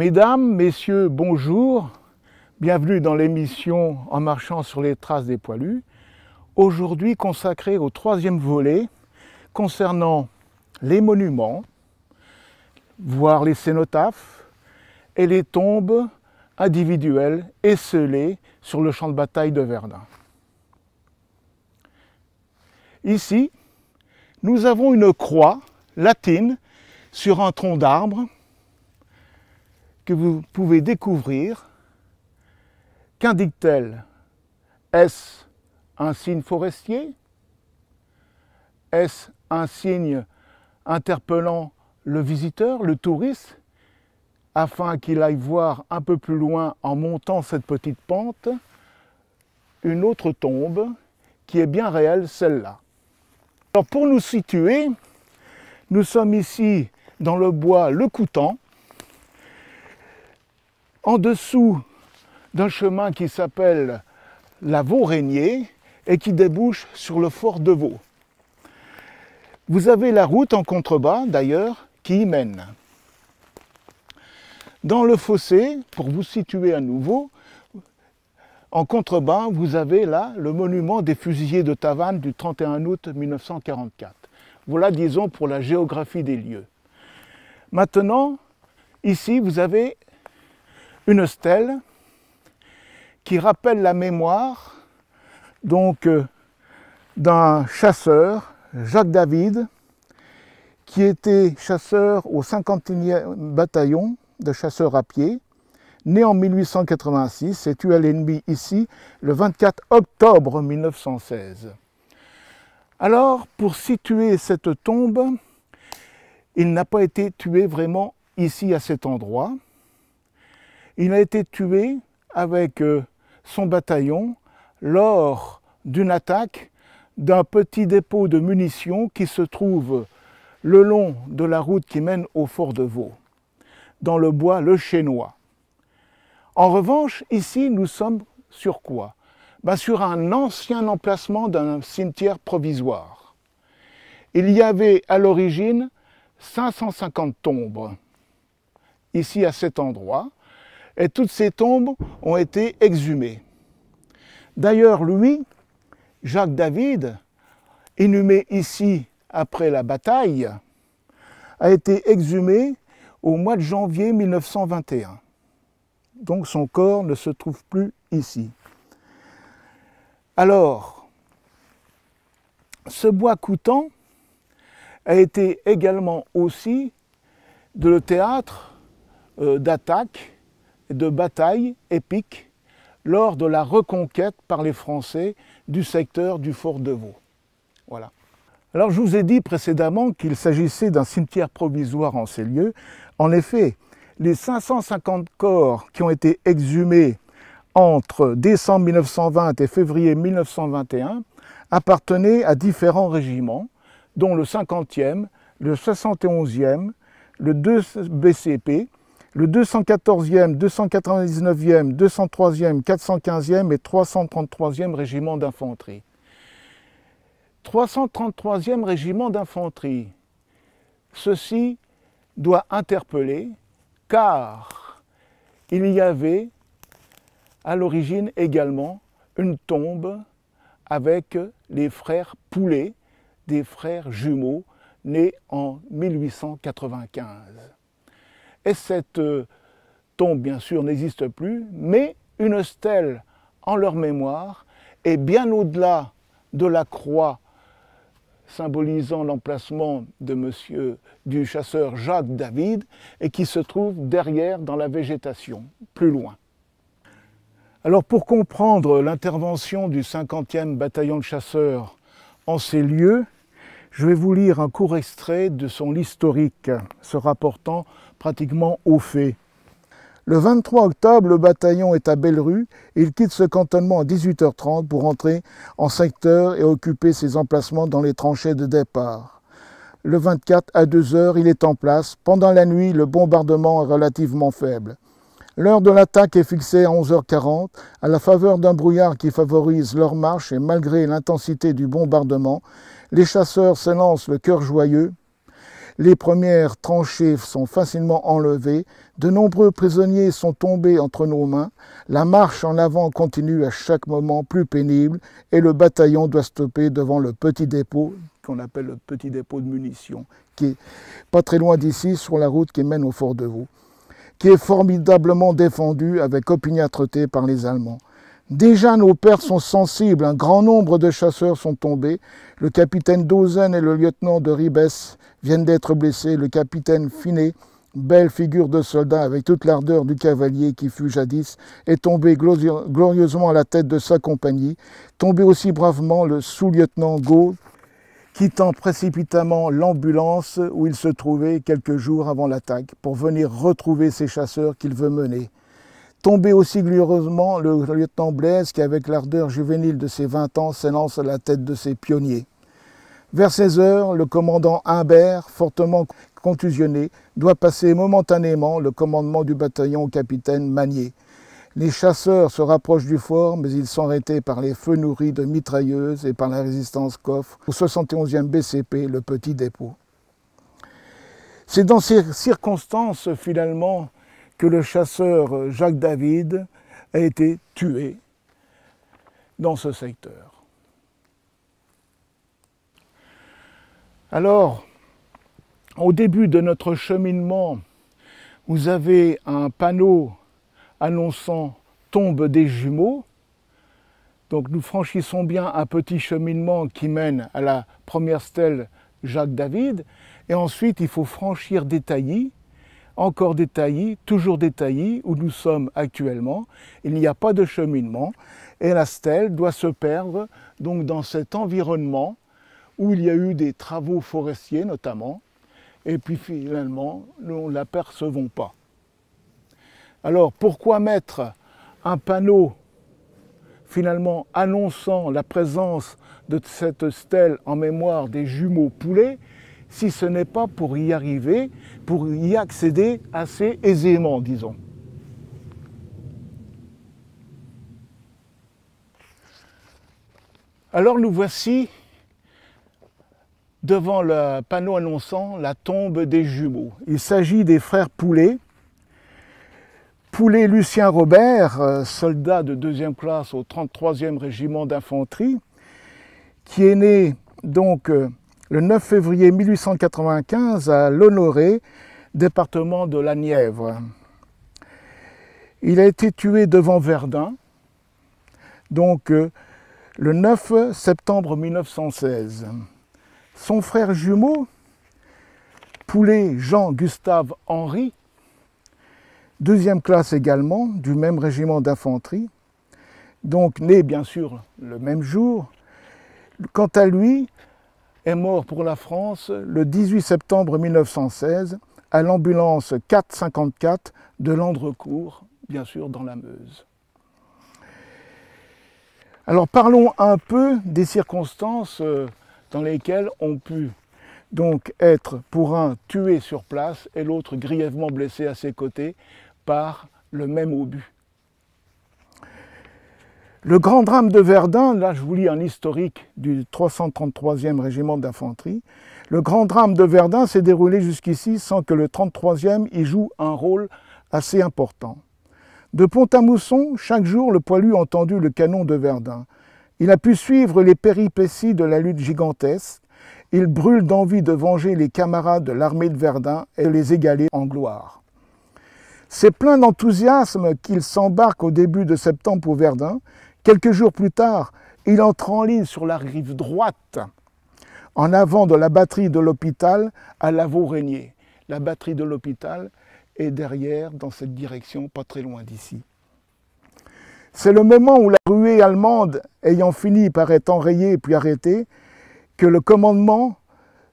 Mesdames, Messieurs, bonjour. Bienvenue dans l'émission En marchant sur les traces des poilus. Aujourd'hui consacrée au troisième volet concernant les monuments, voire les cénotaphes, et les tombes individuelles esselées sur le champ de bataille de Verdun. Ici, nous avons une croix latine sur un tronc d'arbre vous pouvez découvrir. Qu'indique-t-elle Est-ce un signe forestier Est-ce un signe interpellant le visiteur, le touriste, afin qu'il aille voir un peu plus loin en montant cette petite pente une autre tombe qui est bien réelle, celle-là. pour nous situer, nous sommes ici dans le bois Le Coutant en dessous d'un chemin qui s'appelle la Vaux-Régnier et qui débouche sur le fort de Vaux. Vous avez la route en contrebas d'ailleurs qui y mène. Dans le fossé, pour vous situer à nouveau, en contrebas, vous avez là le monument des fusillés de Tavannes du 31 août 1944. Voilà, disons, pour la géographie des lieux. Maintenant, ici, vous avez une stèle qui rappelle la mémoire donc euh, d'un chasseur, Jacques David, qui était chasseur au 51e bataillon de chasseurs à pied, né en 1886 et tué à l'ennemi ici le 24 octobre 1916. Alors, pour situer cette tombe, il n'a pas été tué vraiment ici à cet endroit, il a été tué avec euh, son bataillon lors d'une attaque d'un petit dépôt de munitions qui se trouve le long de la route qui mène au fort de Vaux, dans le bois le Chénois. En revanche, ici, nous sommes sur quoi ben, Sur un ancien emplacement d'un cimetière provisoire. Il y avait à l'origine 550 tombes, ici à cet endroit, et toutes ces tombes ont été exhumées. D'ailleurs, lui, Jacques David, inhumé ici après la bataille, a été exhumé au mois de janvier 1921. Donc son corps ne se trouve plus ici. Alors, ce bois coutant a été également aussi de le théâtre euh, d'attaque de batailles épiques lors de la reconquête par les Français du secteur du fort de Vaux. Voilà. Alors je vous ai dit précédemment qu'il s'agissait d'un cimetière provisoire en ces lieux. En effet, les 550 corps qui ont été exhumés entre décembre 1920 et février 1921 appartenaient à différents régiments, dont le 50e, le 71e, le 2BCP le 214e, 299e, 203e, 415e et 333e régiment d'infanterie. 333e régiment d'infanterie. Ceci doit interpeller car il y avait à l'origine également une tombe avec les frères Poulet, des frères jumeaux nés en 1895. Et cette euh, tombe, bien sûr, n'existe plus, mais une stèle en leur mémoire est bien au-delà de la croix symbolisant l'emplacement de monsieur du chasseur Jacques David et qui se trouve derrière dans la végétation, plus loin. Alors pour comprendre l'intervention du 50e bataillon de chasseurs en ces lieux, je vais vous lire un court extrait de son historique se rapportant pratiquement au fait. Le 23 octobre, le bataillon est à Bellerue et il quitte ce cantonnement à 18h30 pour entrer en secteur et occuper ses emplacements dans les tranchées de départ. Le 24 à 2h, il est en place. Pendant la nuit, le bombardement est relativement faible. L'heure de l'attaque est fixée à 11h40. À la faveur d'un brouillard qui favorise leur marche et malgré l'intensité du bombardement, les chasseurs s'élancent le cœur joyeux les premières tranchées sont facilement enlevées, de nombreux prisonniers sont tombés entre nos mains, la marche en avant continue à chaque moment plus pénible et le bataillon doit stopper devant le petit dépôt qu'on appelle le petit dépôt de munitions, qui est pas très loin d'ici, sur la route qui mène au Fort de Vaux, qui est formidablement défendu avec opiniâtreté par les Allemands. Déjà nos pères sont sensibles, un grand nombre de chasseurs sont tombés. Le capitaine Dozen et le lieutenant de Ribes viennent d'être blessés. Le capitaine Finet, belle figure de soldat avec toute l'ardeur du cavalier qui fut jadis, est tombé glorieusement à la tête de sa compagnie. Tombé aussi bravement le sous-lieutenant Gaud, quittant précipitamment l'ambulance où il se trouvait quelques jours avant l'attaque pour venir retrouver ses chasseurs qu'il veut mener. Tombé aussi glorieusement, le lieutenant Blaise, qui avec l'ardeur juvénile de ses 20 ans s'élance à la tête de ses pionniers. Vers 16 heures, le commandant Humbert, fortement contusionné, doit passer momentanément le commandement du bataillon au capitaine Manier. Les chasseurs se rapprochent du fort, mais ils sont arrêtés par les feux nourris de mitrailleuses et par la résistance coffre au 71e BCP, le petit dépôt. C'est dans ces circonstances, finalement, que le chasseur Jacques David a été tué dans ce secteur. Alors, au début de notre cheminement, vous avez un panneau annonçant tombe des jumeaux. Donc nous franchissons bien un petit cheminement qui mène à la première stèle Jacques David. Et ensuite, il faut franchir des taillis encore détaillé, toujours détaillé, où nous sommes actuellement. Il n'y a pas de cheminement et la stèle doit se perdre donc dans cet environnement où il y a eu des travaux forestiers notamment, et puis finalement, nous ne l'apercevons pas. Alors pourquoi mettre un panneau finalement annonçant la présence de cette stèle en mémoire des jumeaux poulets si ce n'est pas pour y arriver, pour y accéder assez aisément, disons. Alors nous voici devant le panneau annonçant la tombe des jumeaux. Il s'agit des frères Poulet. Poulet Lucien Robert, euh, soldat de deuxième classe au 33e régiment d'infanterie, qui est né donc euh, le 9 février 1895 à L'Honoré, département de la Nièvre. Il a été tué devant Verdun, donc euh, le 9 septembre 1916. Son frère jumeau, Poulet Jean-Gustave henri deuxième classe également, du même régiment d'infanterie, donc né bien sûr le même jour. Quant à lui, est mort pour la France le 18 septembre 1916 à l'ambulance 454 de Landrecourt, bien sûr dans la Meuse. Alors parlons un peu des circonstances euh, dans lesquelles on pu donc être pour un tué sur place et l'autre grièvement blessé à ses côtés par le même obus. Le grand drame de Verdun, là je vous lis un historique du 333e régiment d'infanterie, le grand drame de Verdun s'est déroulé jusqu'ici sans que le 33e y joue un rôle assez important. De Pont-à-Mousson, chaque jour, le poilu a entendu le canon de Verdun. Il a pu suivre les péripéties de la lutte gigantesque. Il brûle d'envie de venger les camarades de l'armée de Verdun et les égaler en gloire. C'est plein d'enthousiasme qu'il s'embarque au début de septembre pour Verdun, Quelques jours plus tard, il entre en ligne sur la rive droite, en avant de la batterie de l'hôpital à Lavaux-Régnier. La batterie de l'hôpital est derrière, dans cette direction, pas très loin d'ici. C'est le moment où la ruée allemande, ayant fini par être enrayée puis arrêtée, que le commandement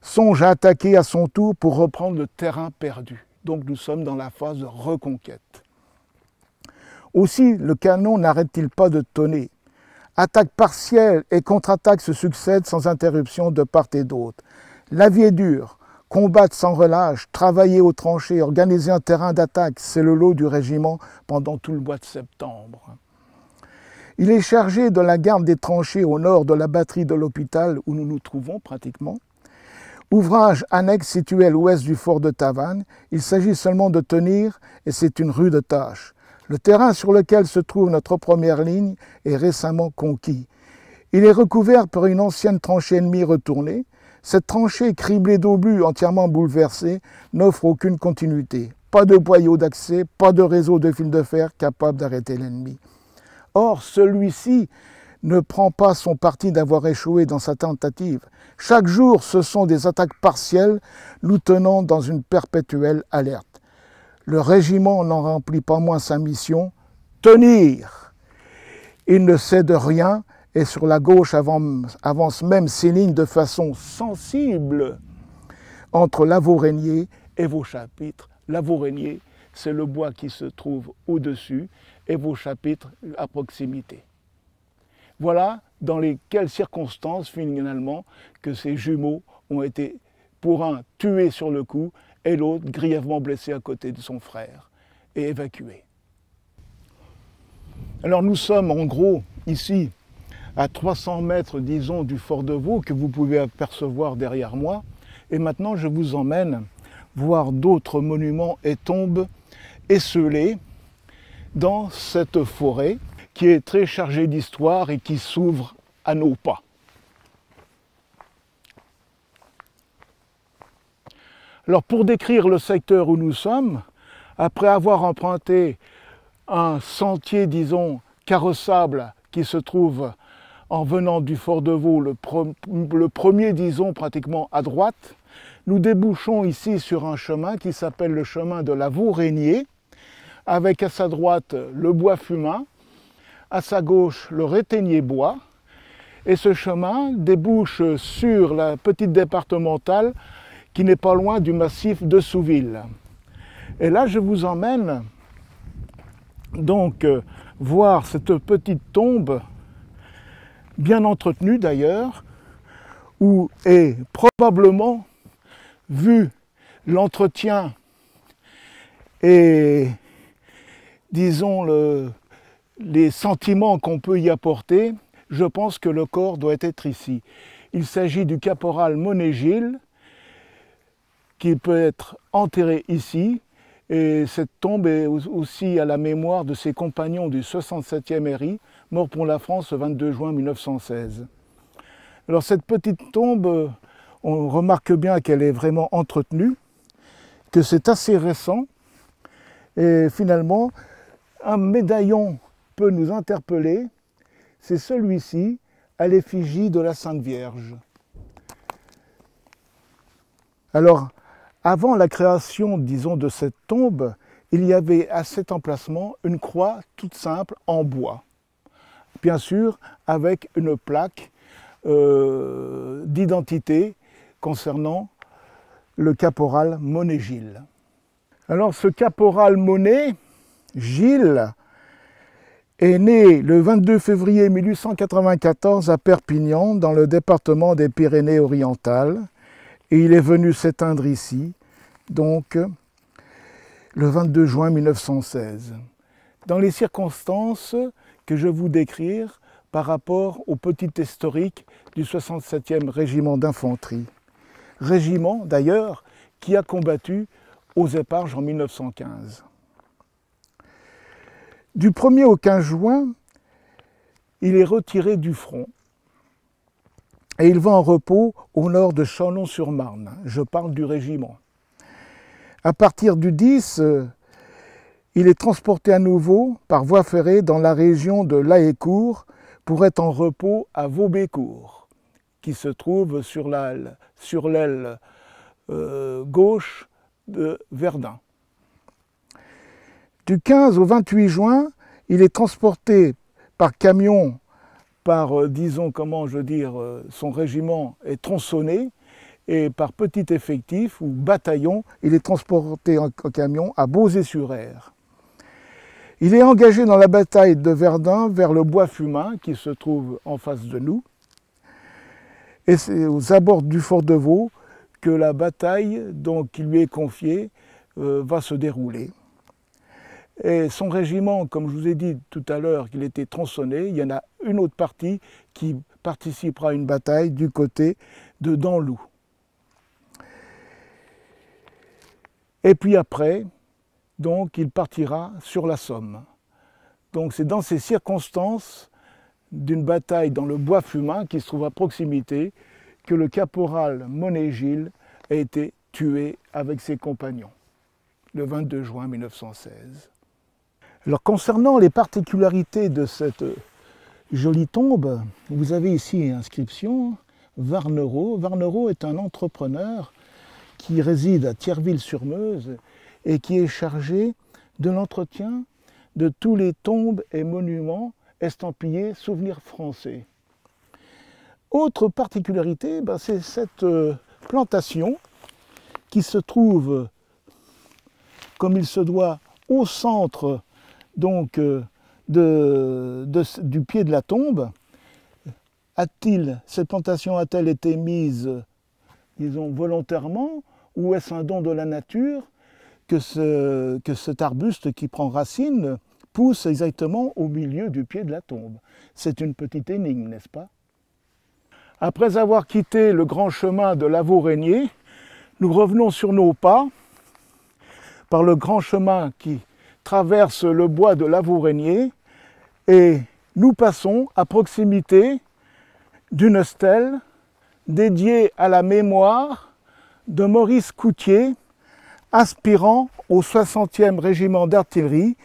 songe à attaquer à son tour pour reprendre le terrain perdu. Donc nous sommes dans la phase de reconquête. Aussi le canon n'arrête-t-il pas de tonner. Attaques partielles et contre attaques se succèdent sans interruption de part et d'autre. La vie est dure. Combattre sans relâche, travailler aux tranchées, organiser un terrain d'attaque, c'est le lot du régiment pendant tout le mois de septembre. Il est chargé de la garde des tranchées au nord de la batterie de l'hôpital où nous nous trouvons pratiquement. Ouvrage annexe situé à l'ouest du fort de Tavannes, il s'agit seulement de tenir et c'est une rude tâche. Le terrain sur lequel se trouve notre première ligne est récemment conquis. Il est recouvert par une ancienne tranchée ennemie retournée. Cette tranchée criblée d'obus entièrement bouleversée n'offre aucune continuité. Pas de boyaux d'accès, pas de réseau de fil de fer capable d'arrêter l'ennemi. Or, celui-ci ne prend pas son parti d'avoir échoué dans sa tentative. Chaque jour, ce sont des attaques partielles nous tenant dans une perpétuelle alerte le régiment n'en remplit pas moins sa mission, tenir. Il ne cède rien et sur la gauche avance même ses lignes de façon sensible entre l'Avourenier et vos chapitres. L'Avourenier, c'est le bois qui se trouve au-dessus et vos chapitres à proximité. Voilà dans les quelles circonstances finalement que ces jumeaux ont été pour un tués sur le coup et l'autre grièvement blessé à côté de son frère et évacué. Alors nous sommes en gros ici à 300 mètres, disons, du fort de Vaux que vous pouvez apercevoir derrière moi. Et maintenant, je vous emmène voir d'autres monuments et tombes esselées dans cette forêt qui est très chargée d'histoire et qui s'ouvre à nos pas. Alors pour décrire le secteur où nous sommes, après avoir emprunté un sentier, disons, carrossable qui se trouve en venant du Fort de Vaux, le, premier, disons, pratiquement à droite, nous débouchons ici sur un chemin qui s'appelle le chemin de la Vaux-Régnier, avec à sa droite le bois fumain, à sa gauche le réteignier bois, et ce chemin débouche sur la petite départementale qui n'est pas loin du massif de Souville. Et là, je vous emmène donc euh, voir cette petite tombe, bien entretenue d'ailleurs, où est probablement, vu l'entretien et, disons, les sentiments qu'on peut y apporter, je pense que le corps doit être ici. Il s'agit du caporal Monégil qui peut être enterré ici. Et cette tombe est aussi à la mémoire de ses compagnons du 67e RI, morts pour la France le 22 juin 1916. Alors cette petite tombe, on remarque bien qu'elle est vraiment entretenue, que c'est assez récent. Et finalement, un médaillon peut nous interpeller, c'est celui-ci à l'effigie de la Sainte Vierge. Alors, avant la création, disons, de cette tombe, il y avait à cet emplacement une croix toute simple en bois. Bien sûr, avec une plaque euh, d'identité concernant le caporal Monet Gilles. Alors ce caporal Monet Gilles est né le 22 février 1894 à Perpignan dans le département des Pyrénées-Orientales et il est venu s'éteindre ici donc le 22 juin 1916. Dans les circonstances que je vous décrire par rapport au petit historique du 67e régiment d'infanterie. Régiment d'ailleurs qui a combattu aux éparges en 1915. Du 1er au 15 juin, il est retiré du front et il va en repos au nord de Chalon-sur-Marne. Je parle du régiment. À partir du 10, euh, il est transporté à nouveau par voie ferrée dans la région de Laécourt pour être en repos à Vaubécourt, qui se trouve sur l'aile sur euh, gauche de Verdun. Du 15 au 28 juin, il est transporté par camion par, euh, disons, comment je veux dire, son régiment est tronçonné et par petit effectif ou bataillon, il est transporté en camion à Beauzé-sur-Aire. Il est engagé dans la bataille de Verdun vers le bois fumain qui se trouve en face de nous. Et c'est aux abords du fort de Vaux que la bataille qui lui est confiée euh, va se dérouler. Et son régiment, comme je vous ai dit tout à l'heure, qu'il était tronçonné, il y en a une autre partie qui participera à une bataille du côté de Danloup. Et puis après, donc, il partira sur la Somme. Donc c'est dans ces circonstances d'une bataille dans le bois fumain qui se trouve à proximité que le caporal Monégil a été tué avec ses compagnons le 22 juin 1916. Alors concernant les particularités de cette jolie tombe, vous avez ici inscription Varnero. Varnero est un entrepreneur qui réside à Thierville-sur-Meuse et qui est chargé de l'entretien de tous les tombes et monuments estampillés souvenirs français. Autre particularité, ben, c'est cette euh, plantation qui se trouve, comme il se doit, au centre donc, euh, du pied de la tombe. A-t-il, cette plantation a-t-elle été mise disons, volontairement, ou est-ce un don de la nature que, ce, que cet arbuste qui prend racine pousse exactement au milieu du pied de la tombe C'est une petite énigme, n'est-ce pas Après avoir quitté le grand chemin de Lavaux-Régnier, nous revenons sur nos pas par le grand chemin qui traverse le bois de Lavaux-Régnier et nous passons à proximité d'une stèle dédié à la mémoire de Maurice Coutier, aspirant au 60e régiment d'artillerie,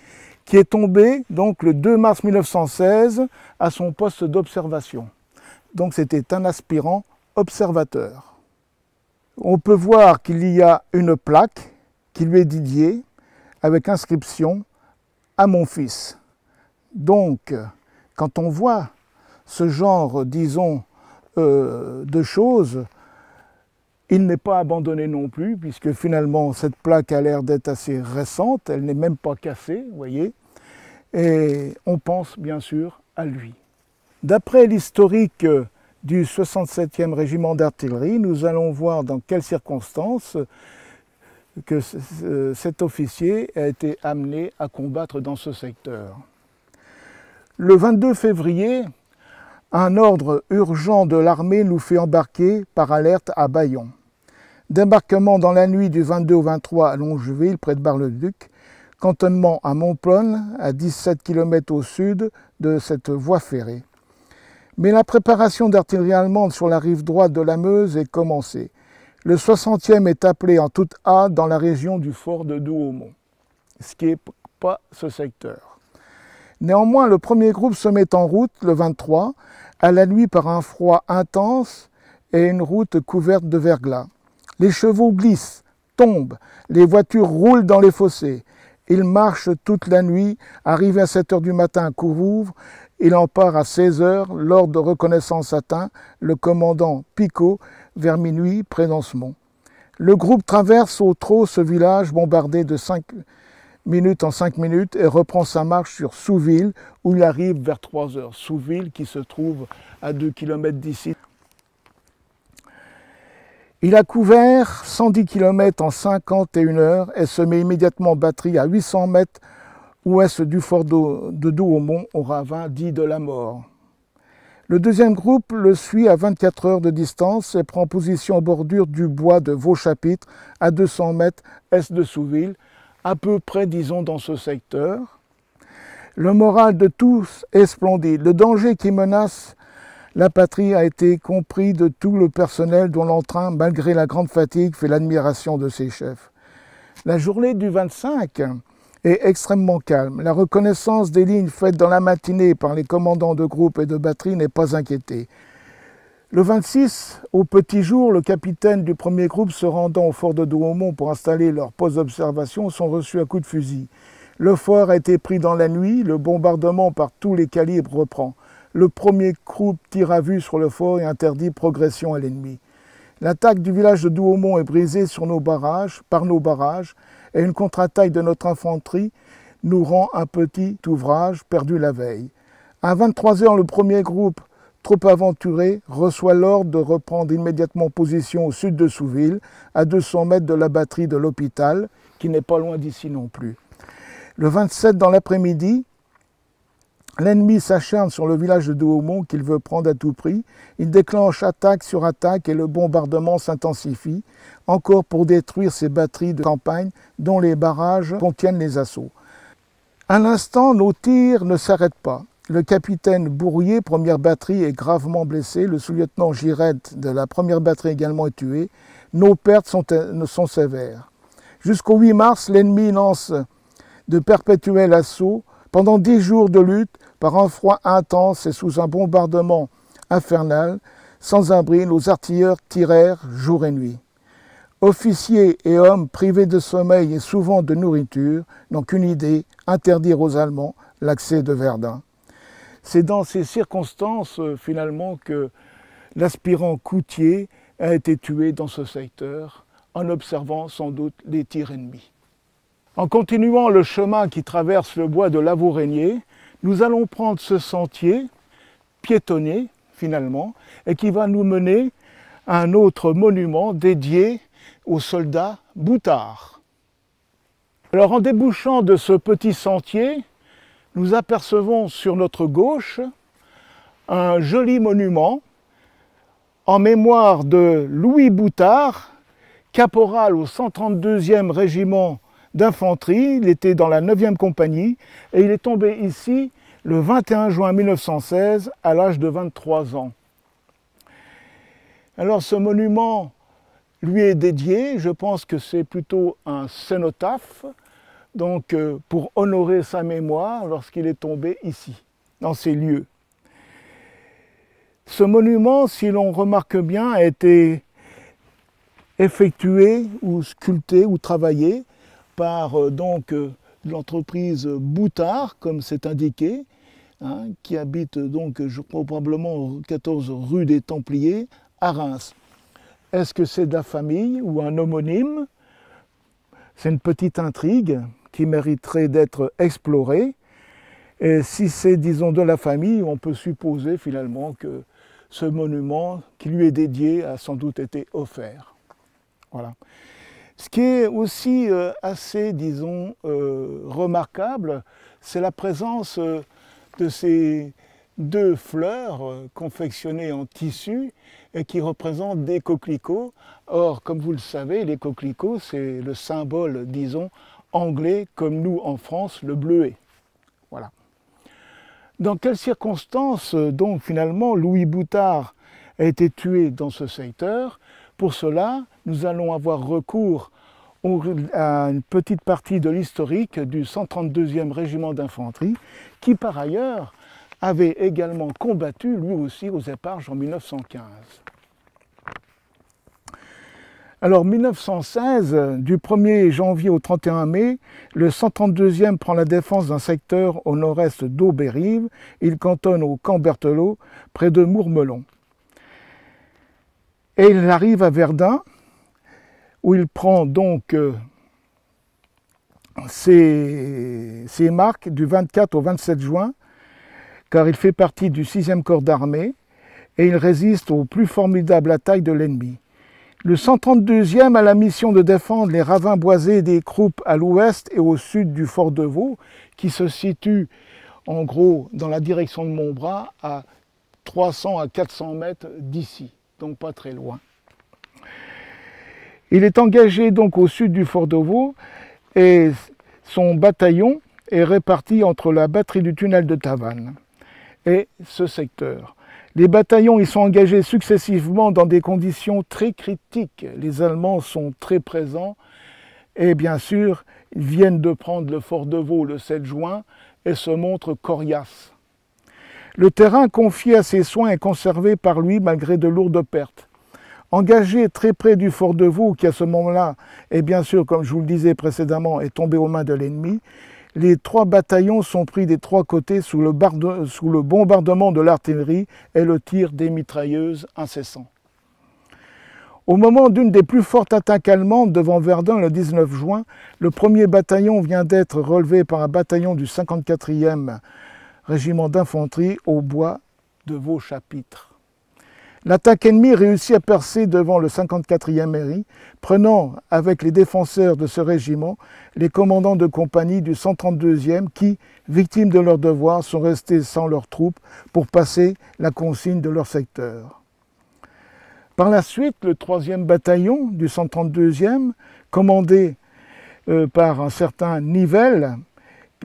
qui est tombé donc le 2 mars 1916 à son poste d'observation. Donc c'était un aspirant observateur. On peut voir qu'il y a une plaque qui lui est dédiée avec inscription à mon fils. Donc, quand on voit ce genre, disons, euh, de choses. Il n'est pas abandonné non plus, puisque finalement cette plaque a l'air d'être assez récente, elle n'est même pas cassée, vous voyez. Et on pense bien sûr à lui. D'après l'historique du 67e régiment d'artillerie, nous allons voir dans quelles circonstances que euh, cet officier a été amené à combattre dans ce secteur. Le 22 février un ordre urgent de l'armée nous fait embarquer par alerte à Bayon. Débarquement dans la nuit du 22 au 23 à Longeville, près de Bar-le-Duc. Cantonnement à Montplonne, à 17 km au sud de cette voie ferrée. Mais la préparation d'artillerie allemande sur la rive droite de la Meuse est commencée. Le 60e est appelé en toute hâte dans la région du fort de Douaumont, ce qui n'est pas ce secteur. Néanmoins, le premier groupe se met en route le 23 à la nuit par un froid intense et une route couverte de verglas. Les chevaux glissent, tombent, les voitures roulent dans les fossés. Il marche toute la nuit, arrive à 7 heures du matin à Courouvre, il en part à 16 heures, lors de reconnaissance atteint, le commandant Picot, vers minuit, près Le groupe traverse au trot ce village bombardé de 5 minutes en 5 minutes et reprend sa marche sur Souville où il arrive vers 3 heures. Souville qui se trouve à 2 km d'ici. Il a couvert 110 km en 51 heures et se met immédiatement en batterie à 800 mètres ouest du fort de Douaumont au ravin dit de la mort. Le deuxième groupe le suit à 24 heures de distance et prend position en bordure du bois de Vaux-Chapitre à 200 mètres est de Souville à peu près, disons, dans ce secteur. Le moral de tous est splendide. Le danger qui menace la patrie a été compris de tout le personnel dont l'entrain, malgré la grande fatigue, fait l'admiration de ses chefs. La journée du 25 est extrêmement calme. La reconnaissance des lignes faites dans la matinée par les commandants de groupe et de batterie n'est pas inquiétée. Le 26, au petit jour, le capitaine du premier groupe se rendant au fort de Douaumont pour installer leur poste d'observation sont reçus à coups de fusil. Le fort a été pris dans la nuit, le bombardement par tous les calibres reprend. Le premier groupe tire à vue sur le fort et interdit progression à l'ennemi. L'attaque du village de Douaumont est brisée sur nos barrages, par nos barrages et une contre-attaque de notre infanterie nous rend un petit ouvrage perdu la veille. À 23 h le premier groupe trop aventuré, reçoit l'ordre de reprendre immédiatement position au sud de Souville, à 200 mètres de la batterie de l'hôpital, qui n'est pas loin d'ici non plus. Le 27 dans l'après-midi, L'ennemi s'acharne sur le village de Douaumont qu'il veut prendre à tout prix. Il déclenche attaque sur attaque et le bombardement s'intensifie, encore pour détruire ces batteries de campagne dont les barrages contiennent les assauts. À l'instant, nos tirs ne s'arrêtent pas. Le capitaine Bourrier, première batterie, est gravement blessé. Le sous-lieutenant Girette de la première batterie également est tué. Nos pertes sont, euh, sont sévères. Jusqu'au 8 mars, l'ennemi lance de perpétuels assauts. Pendant dix jours de lutte, par un froid intense et sous un bombardement infernal, sans abri, nos artilleurs tirèrent jour et nuit. Officiers et hommes privés de sommeil et souvent de nourriture n'ont qu'une idée, interdire aux Allemands l'accès de Verdun. C'est dans ces circonstances, euh, finalement, que l'aspirant coutier a été tué dans ce secteur, en observant sans doute les tirs ennemis. En continuant le chemin qui traverse le bois de l'Avourenier, nous allons prendre ce sentier, piétonnier finalement, et qui va nous mener à un autre monument dédié aux soldats Boutard. Alors en débouchant de ce petit sentier, nous apercevons sur notre gauche un joli monument en mémoire de Louis Boutard, caporal au 132e régiment d'infanterie. Il était dans la 9e compagnie et il est tombé ici le 21 juin 1916 à l'âge de 23 ans. Alors ce monument lui est dédié, je pense que c'est plutôt un cénotaphe donc euh, pour honorer sa mémoire lorsqu'il est tombé ici, dans ces lieux. Ce monument, si l'on remarque bien, a été effectué ou sculpté ou travaillé par euh, donc euh, l'entreprise Boutard, comme c'est indiqué, hein, qui habite donc je, probablement 14 rue des Templiers à Reims. Est-ce que c'est de la famille ou un homonyme C'est une petite intrigue qui mériterait d'être exploré. Et si c'est, disons, de la famille, on peut supposer finalement que ce monument qui lui est dédié a sans doute été offert. Voilà. Ce qui est aussi euh, assez, disons, euh, remarquable, c'est la présence euh, de ces deux fleurs confectionnées en tissu et qui représentent des coquelicots. Or, comme vous le savez, les coquelicots, c'est le symbole, disons, anglais comme nous en France le bleuet. Voilà. Dans quelles circonstances euh, donc finalement Louis Boutard a été tué dans ce secteur Pour cela, nous allons avoir recours à une petite partie de l'historique du 132e régiment d'infanterie qui par ailleurs avait également combattu lui aussi aux éparges en 1915. Alors 1916, du 1er janvier au 31 mai, le 132e prend la défense d'un secteur au nord-est d'Aubérive. Il cantonne au camp Berthelot, près de Mourmelon. Et il arrive à Verdun, où il prend donc euh, ses, ses marques du 24 au 27 juin, car il fait partie du 6e corps d'armée et il résiste aux plus formidables attaques de l'ennemi. Le 132e a la mission de défendre les ravins boisés des croupes à l'ouest et au sud du fort de Vaux, qui se situe en gros dans la direction de Montbras à 300 à 400 mètres d'ici, donc pas très loin. Il est engagé donc au sud du fort de Vaux et son bataillon est réparti entre la batterie du tunnel de Tavannes et ce secteur. Les bataillons y sont engagés successivement dans des conditions très critiques. Les Allemands sont très présents et bien sûr, ils viennent de prendre le fort de Vaux le 7 juin et se montrent coriaces. Le terrain confié à ses soins est conservé par lui malgré de lourdes pertes. Engagé très près du fort de Vaux, qui à ce moment-là est bien sûr, comme je vous le disais précédemment, est tombé aux mains de l'ennemi, les trois bataillons sont pris des trois côtés sous le, bombardement de l'artillerie et le tir des mitrailleuses incessants. Au moment d'une des plus fortes attaques allemandes devant Verdun le 19 juin, le premier bataillon vient d'être relevé par un bataillon du 54e régiment d'infanterie au bois de vaux L'attaque ennemie réussit à percer devant le 54e mairie, prenant avec les défenseurs de ce régiment les commandants de compagnie du 132e qui, victimes de leurs devoirs, sont restés sans leurs troupes pour passer la consigne de leur secteur. Par la suite, le 3e bataillon du 132e, commandé euh, par un certain Nivelle,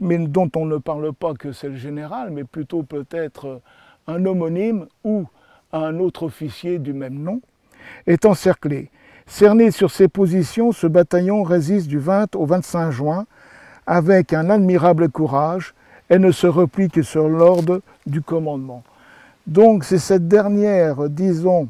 mais dont on ne parle pas que c'est le général, mais plutôt peut-être un homonyme ou à un autre officier du même nom, est encerclé. Cerné sur ses positions, ce bataillon résiste du 20 au 25 juin avec un admirable courage et ne se replie que sur l'ordre du commandement. Donc c'est cette dernière, disons,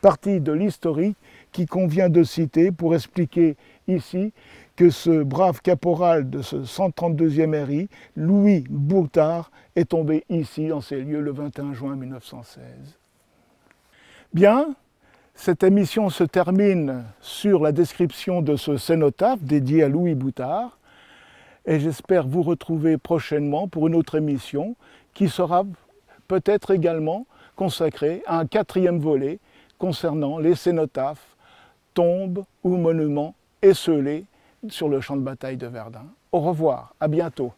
partie de l'historique qui convient de citer pour expliquer ici que ce brave caporal de ce 132e RI, Louis Boutard, est tombé ici, en ces lieux, le 21 juin 1916. Bien, cette émission se termine sur la description de ce cénotaphe dédié à Louis Boutard. Et j'espère vous retrouver prochainement pour une autre émission qui sera peut-être également consacrée à un quatrième volet concernant les cénotaphes, tombes ou monuments esselés sur le champ de bataille de Verdun. Au revoir, à bientôt.